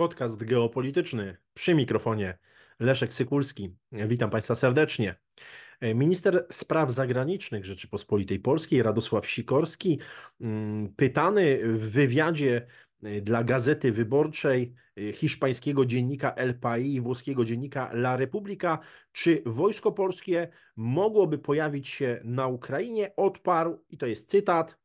Podcast geopolityczny przy mikrofonie Leszek Sykulski. Witam Państwa serdecznie. Minister Spraw Zagranicznych Rzeczypospolitej Polskiej Radosław Sikorski, mm, pytany w wywiadzie e, dla Gazety Wyborczej e, hiszpańskiego dziennika El País i włoskiego dziennika La Repubblica, czy wojsko polskie mogłoby pojawić się na Ukrainie, odparł, i to jest cytat,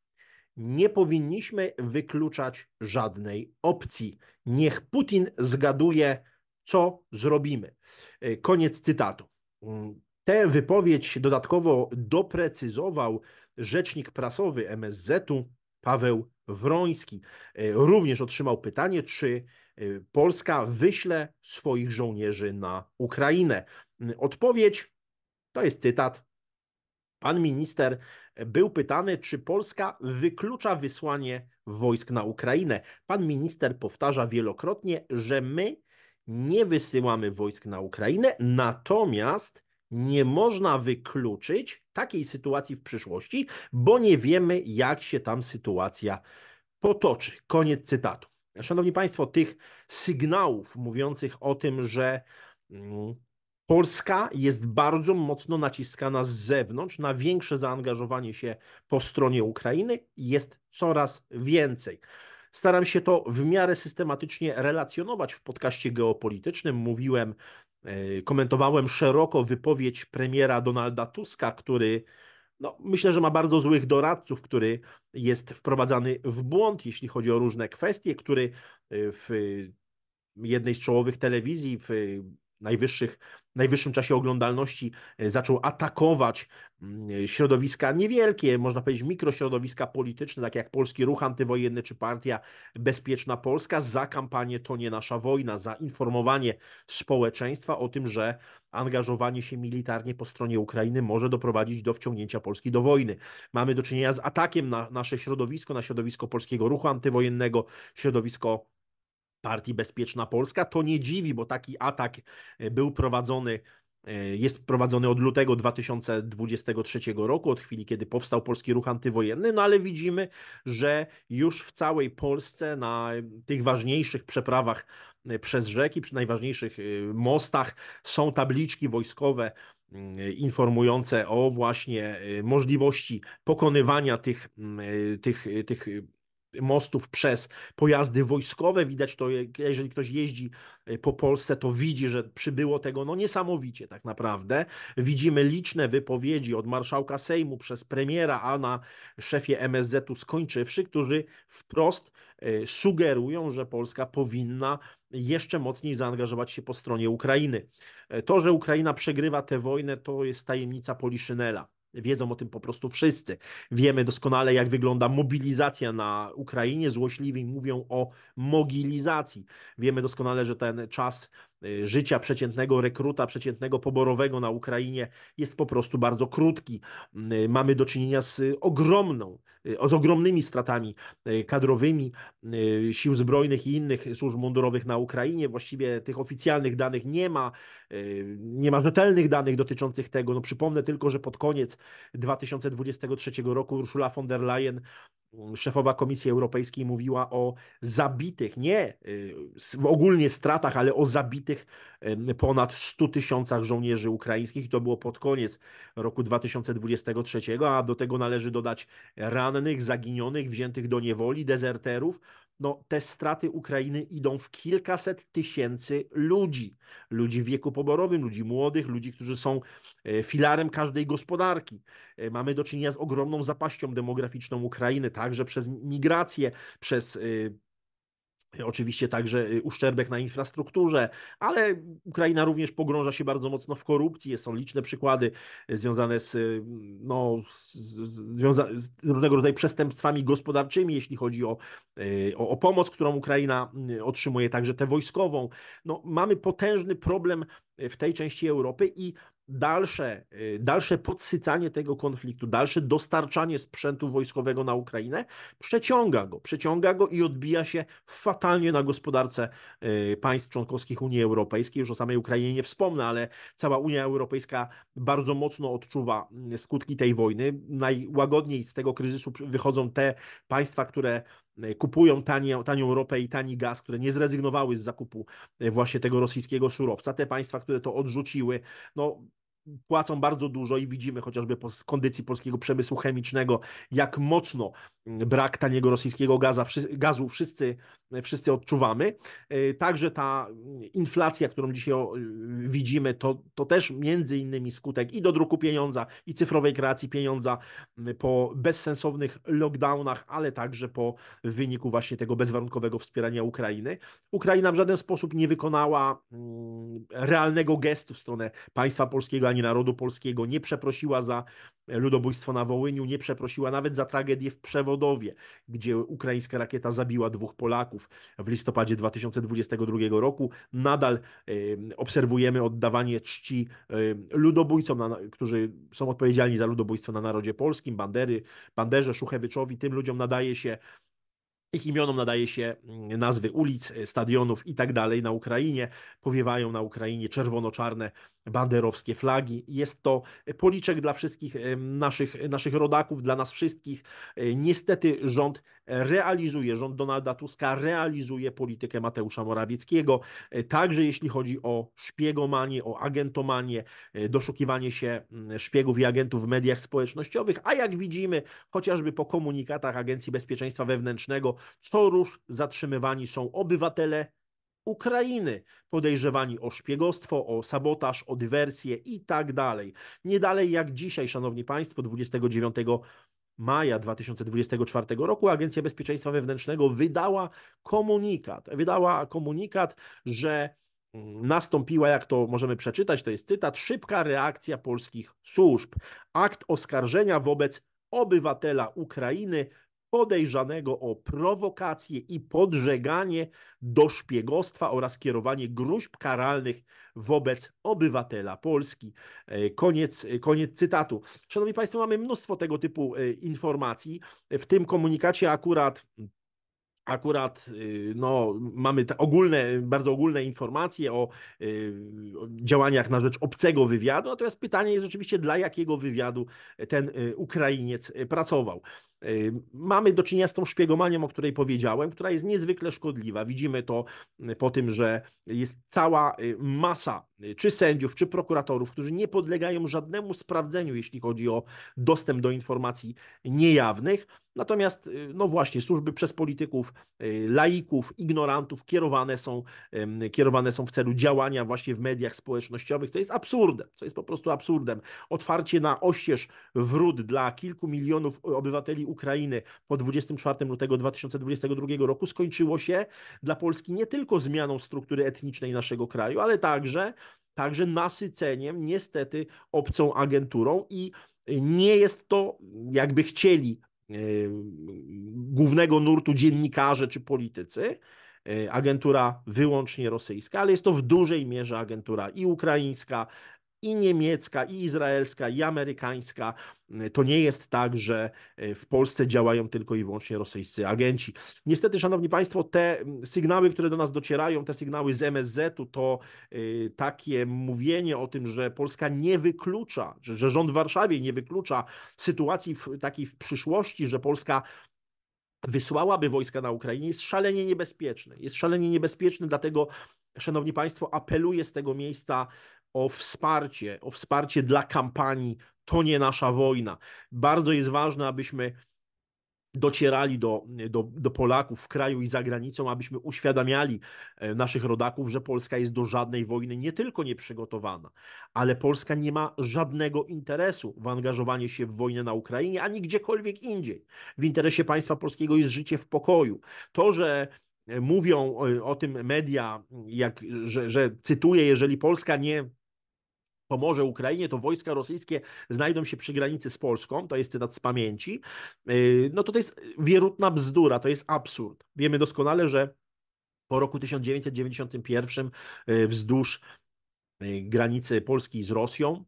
nie powinniśmy wykluczać żadnej opcji. Niech Putin zgaduje, co zrobimy. E, koniec cytatu. Mm, tę wypowiedź dodatkowo doprecyzował rzecznik prasowy MSZ-u Paweł Wroński. E, również otrzymał pytanie, czy e, Polska wyśle swoich żołnierzy na Ukrainę. Mm, odpowiedź to jest cytat. Pan minister był pytany, czy Polska wyklucza wysłanie wojsk na Ukrainę. Pan minister powtarza wielokrotnie, że my nie wysyłamy wojsk na Ukrainę, natomiast nie można wykluczyć takiej sytuacji w przyszłości, bo nie wiemy, jak się tam sytuacja potoczy. Koniec cytatu. Szanowni Państwo, tych sygnałów mówiących o tym, że mm, Polska jest bardzo mocno naciskana z zewnątrz na większe zaangażowanie się po stronie Ukrainy. Jest coraz więcej. Staram się to w miarę systematycznie relacjonować w podcaście geopolitycznym. Mówiłem, e, komentowałem szeroko wypowiedź premiera Donalda Tuska, który no, myślę, że ma bardzo złych doradców, który jest wprowadzany w błąd, jeśli chodzi o różne kwestie, który e, w jednej z czołowych telewizji, w najwyższych, najwyższym czasie oglądalności e, zaczął atakować mm, środowiska niewielkie, można powiedzieć mikrośrodowiska polityczne, takie jak Polski Ruch Antywojenny czy Partia Bezpieczna Polska za kampanię To nie nasza wojna, za informowanie społeczeństwa o tym, że angażowanie się militarnie po stronie Ukrainy może doprowadzić do wciągnięcia Polski do wojny. Mamy do czynienia z atakiem na nasze środowisko, na środowisko Polskiego Ruchu Antywojennego, środowisko partii Bezpieczna Polska. To nie dziwi, bo taki atak e, był prowadzony e, jest prowadzony od lutego 2023 roku, od chwili, kiedy powstał polski ruch antywojenny, no ale widzimy, że już w całej Polsce na e, tych ważniejszych przeprawach przez rzeki, przy najważniejszych mostach są tabliczki wojskowe mm, informujące o właśnie możliwości pokonywania tych, mm, tych, tych mostów przez pojazdy wojskowe. Widać to, jeżeli ktoś jeździ e, po Polsce, to widzi, że przybyło tego no niesamowicie tak naprawdę. Widzimy liczne wypowiedzi od marszałka Sejmu przez premiera, a na szefie MSZ-u skończywszy, którzy wprost e, sugerują, że Polska powinna jeszcze mocniej zaangażować się po stronie Ukrainy. E, to, że Ukraina przegrywa tę wojnę, to jest tajemnica Poliszynela. Wiedzą o tym po prostu wszyscy. Wiemy doskonale, jak wygląda mobilizacja na Ukrainie. Złośliwi mówią o mobilizacji Wiemy doskonale, że ten czas Y, życia przeciętnego rekruta, przeciętnego poborowego na Ukrainie jest po prostu bardzo krótki. Mm, y, mamy do czynienia z y, ogromną, z ogromnymi stratami kadrowymi sił zbrojnych i innych służb mundurowych na Ukrainie. Właściwie tych oficjalnych danych nie ma, nie ma rzetelnych danych dotyczących tego. No przypomnę tylko, że pod koniec 2023 roku Ursula von der Leyen szefowa Komisji Europejskiej mówiła o zabitych, nie y, ogólnie stratach, ale o zabitych ponad 100 tysiącach żołnierzy ukraińskich. To było pod koniec roku 2023, a do tego należy dodać rannych, zaginionych, wziętych do niewoli, dezerterów no, te straty Ukrainy idą w kilkaset tysięcy ludzi. Ludzi w wieku poborowym, ludzi młodych, ludzi, którzy są e, filarem każdej gospodarki. E, mamy do czynienia z ogromną zapaścią demograficzną Ukrainy, także przez migrację, przez e, Oczywiście także y, uszczerbek na infrastrukturze, ale Ukraina również pogrąża się bardzo mocno w korupcji. Są liczne przykłady y, związane z, y, no, z, z, z różnego rodzaju przestępstwami gospodarczymi, jeśli chodzi o, o, o, pomoc, którą Ukraina otrzymuje, także tę wojskową. No, mamy potężny problem w tej części Europy i dalsze, y, dalsze podsycanie tego konfliktu, dalsze dostarczanie sprzętu wojskowego na Ukrainę przeciąga go, przeciąga go i odbija się fatalnie na gospodarce y, państw członkowskich Unii Europejskiej. Już o samej Ukrainie nie wspomnę, ale cała Unia Europejska bardzo mocno odczuwa y, skutki tej wojny. Najłagodniej z tego kryzysu wychodzą te państwa, które E, kupują tanie, tanią ropę i tani gaz, które nie zrezygnowały z zakupu e, właśnie tego rosyjskiego surowca. Te państwa, które to odrzuciły, no płacą bardzo dużo i widzimy chociażby po kondycji polskiego przemysłu chemicznego, jak mocno mm, brak taniego rosyjskiego gaza, gazu wszyscy E, wszyscy odczuwamy. E, także ta mm, inflacja, którą dzisiaj y, widzimy, to, to też między innymi skutek i do druku pieniądza, i cyfrowej kreacji pieniądza mm, po bezsensownych lockdownach, ale także po wyniku właśnie tego bezwarunkowego wspierania Ukrainy. Ukraina w żaden sposób nie wykonała mm, realnego gestu w stronę państwa polskiego ani narodu polskiego, nie przeprosiła za ludobójstwo na Wołyniu, nie przeprosiła nawet za tragedię w Przewodowie, gdzie ukraińska rakieta zabiła dwóch Polaków w listopadzie 2022 roku. Nadal obserwujemy oddawanie czci ludobójcom, którzy są odpowiedzialni za ludobójstwo na narodzie polskim, Bandery, Banderze, szuchewiczowi Tym ludziom nadaje się ich imionom nadaje się mm, nazwy ulic, stadionów i tak dalej na Ukrainie. Powiewają na Ukrainie czerwono-czarne banderowskie flagi. Jest to policzek dla wszystkich naszych, naszych rodaków, dla nas wszystkich. E, niestety rząd realizuje rząd Donalda Tuska, realizuje politykę Mateusza Morawieckiego, e, także jeśli chodzi o szpiegomanie, o agentomanie, doszukiwanie się mm, szpiegów i agentów w mediach społecznościowych, a jak widzimy, chociażby po komunikatach Agencji Bezpieczeństwa Wewnętrznego, co rusz zatrzymywani są obywatele Ukrainy podejrzewani o szpiegostwo, o sabotaż, o dywersję i tak dalej. Nie dalej jak dzisiaj, szanowni państwo, 29 maja 2024 roku Agencja Bezpieczeństwa Wewnętrznego wydała komunikat. Wydała komunikat, że mm, nastąpiła, jak to możemy przeczytać, to jest cytat, szybka reakcja polskich służb. Akt oskarżenia wobec obywatela Ukrainy podejrzanego o prowokację i podżeganie do szpiegostwa oraz kierowanie gruźb karalnych wobec obywatela Polski. E, koniec, e, koniec cytatu. Szanowni Państwo, mamy mnóstwo tego typu e, informacji. W tym komunikacie akurat akurat no, mamy te ogólne, bardzo ogólne informacje o, o, działaniach na rzecz obcego wywiadu, natomiast pytanie jest rzeczywiście, dla jakiego wywiadu ten Ukrainiec pracował. Mamy do czynienia z tą szpiegomanią, o której powiedziałem, która jest niezwykle szkodliwa. Widzimy to y, po tym, że jest cała y, masa Y, czy sędziów, czy prokuratorów, którzy nie podlegają żadnemu sprawdzeniu, jeśli chodzi o dostęp do informacji niejawnych. Natomiast, y, no właśnie, służby przez polityków, y, laików, ignorantów kierowane są, kierowane są w celu działania właśnie w mediach społecznościowych, co jest absurdem, co jest po prostu absurdem. Otwarcie na oścież wrót dla kilku milionów obywateli Ukrainy po 24 lutego 2022 roku skończyło się dla Polski nie tylko zmianą struktury etnicznej naszego kraju, ale także także nasyceniem niestety obcą agenturą i nie jest to, jakby chcieli e, głównego nurtu dziennikarze czy politycy, e, agentura wyłącznie rosyjska, ale jest to w dużej mierze agentura i ukraińska, i niemiecka, i izraelska, i amerykańska. To nie jest tak, że e, w Polsce działają tylko i wyłącznie rosyjscy agenci. Niestety, Szanowni Państwo, te sygnały, które do nas docierają, te sygnały z MSZ-u, to e, takie mówienie o tym, że Polska nie wyklucza, że, rząd w Warszawie nie wyklucza sytuacji w, takiej w przyszłości, że Polska wysłałaby wojska na Ukrainę, jest szalenie niebezpieczny. Jest szalenie niebezpieczny, dlatego Szanowni Państwo, apeluję z tego miejsca o wsparcie, o wsparcie dla kampanii To nie nasza wojna. Bardzo jest ważne, abyśmy docierali do, do, do Polaków w kraju i za granicą, abyśmy uświadamiali e, naszych rodaków, że Polska jest do żadnej wojny nie tylko nieprzygotowana, ale Polska nie ma żadnego interesu w angażowaniu się w wojnę na Ukrainie ani gdziekolwiek indziej. W interesie państwa polskiego jest życie w pokoju. To, że e, mówią o, e, o tym media, jak, że, że cytuję, jeżeli Polska nie pomoże Ukrainie, to wojska rosyjskie znajdą się przy granicy z Polską, to jest cytat z pamięci, y, no to to jest wierutna bzdura, to jest absurd. Wiemy doskonale, że po roku 1991 y, wzdłuż y, granicy Polski z Rosją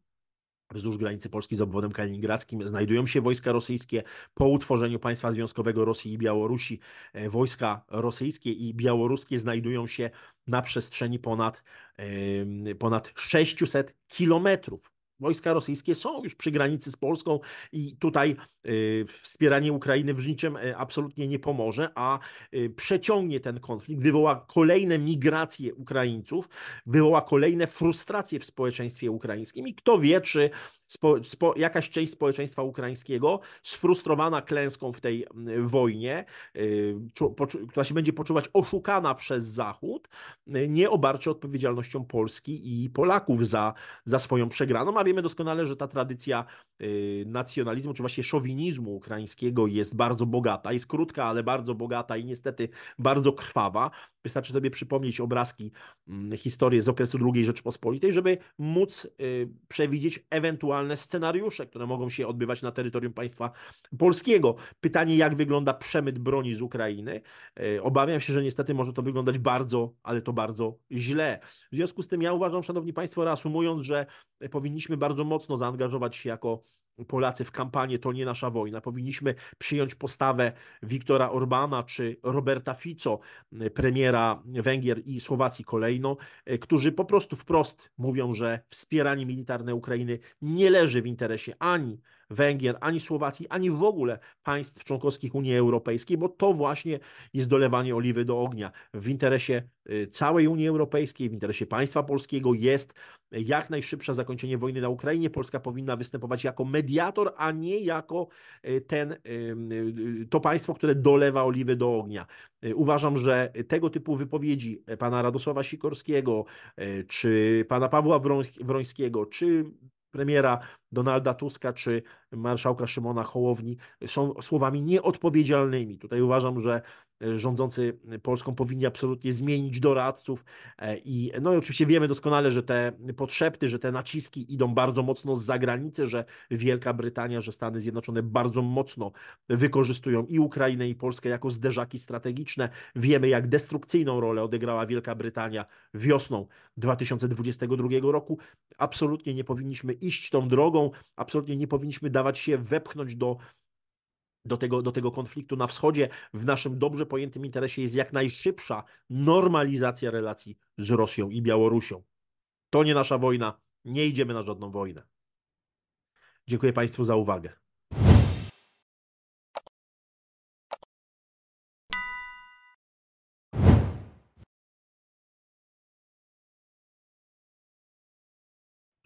wzdłuż granicy Polski z obwodem kaliningradzkim znajdują się wojska rosyjskie. Po utworzeniu państwa związkowego Rosji i Białorusi e, wojska rosyjskie i białoruskie znajdują się na przestrzeni ponad, ponad 600 kilometrów wojska rosyjskie są już przy granicy z Polską i tutaj y, wspieranie Ukrainy w niczym y, absolutnie nie pomoże, a y, przeciągnie ten konflikt, wywoła kolejne migracje Ukraińców, wywoła kolejne frustracje w społeczeństwie ukraińskim i kto wie, czy spo, spo, jakaś część społeczeństwa ukraińskiego sfrustrowana klęską w tej mm, wojnie, y, która się będzie poczuwać oszukana przez Zachód, y, nie obarczy odpowiedzialnością Polski i Polaków za, za swoją przegraną, a wiemy doskonale, że ta tradycja y, nacjonalizmu, czy właśnie szowinizmu ukraińskiego jest bardzo bogata, jest krótka, ale bardzo bogata i niestety bardzo krwawa. Wystarczy sobie przypomnieć obrazki, mm, historię z okresu II Rzeczypospolitej, żeby móc przewidzieć ewentualne ewentualne scenariusze, które mogą się odbywać na terytorium państwa polskiego. Pytanie, jak wygląda przemyt broni z Ukrainy. E, obawiam się, że niestety może to wyglądać bardzo, ale to bardzo źle. W związku z tym ja uważam, szanowni państwo, reasumując, że powinniśmy bardzo mocno zaangażować się jako Polacy w kampanii to nie nasza wojna. Powinniśmy przyjąć postawę Wiktora Orbana czy Roberta Fico, premiera Węgier i Słowacji kolejno, e, którzy po prostu wprost mówią, że wspieranie militarne Ukrainy nie leży w interesie ani Węgier, ani Słowacji, ani w ogóle państw członkowskich Unii Europejskiej, bo to właśnie jest dolewanie oliwy do ognia. W interesie y, całej Unii Europejskiej, w interesie państwa polskiego jest y, jak najszybsze zakończenie wojny na Ukrainie. Polska powinna występować jako mediator, a nie jako y, ten, to państwo, które dolewa oliwy do ognia. Uważam, że tego typu wypowiedzi pana Radosława Sikorskiego, czy pana Pawła Wrońskiego, czy premiera Donalda Tuska czy marszałka Szymona Hołowni są słowami nieodpowiedzialnymi. Tutaj uważam, że e, rządzący Polską powinni absolutnie zmienić doradców e, i no i oczywiście wiemy doskonale, że te potrzeby, że te naciski idą bardzo mocno z zagranicy, że Wielka Brytania, że Stany Zjednoczone bardzo mocno wykorzystują i Ukrainę i Polskę jako zderzaki strategiczne. Wiemy jak destrukcyjną rolę odegrała Wielka Brytania wiosną 2022 roku. Absolutnie nie powinniśmy iść tą drogą Absolutnie nie powinniśmy dawać się wepchnąć do do tego, do tego konfliktu na wschodzie. W naszym dobrze pojętym interesie jest jak najszybsza normalizacja relacji z Rosją i Białorusią. To nie nasza wojna, nie idziemy na żadną wojnę. Dziękuję Państwu za uwagę.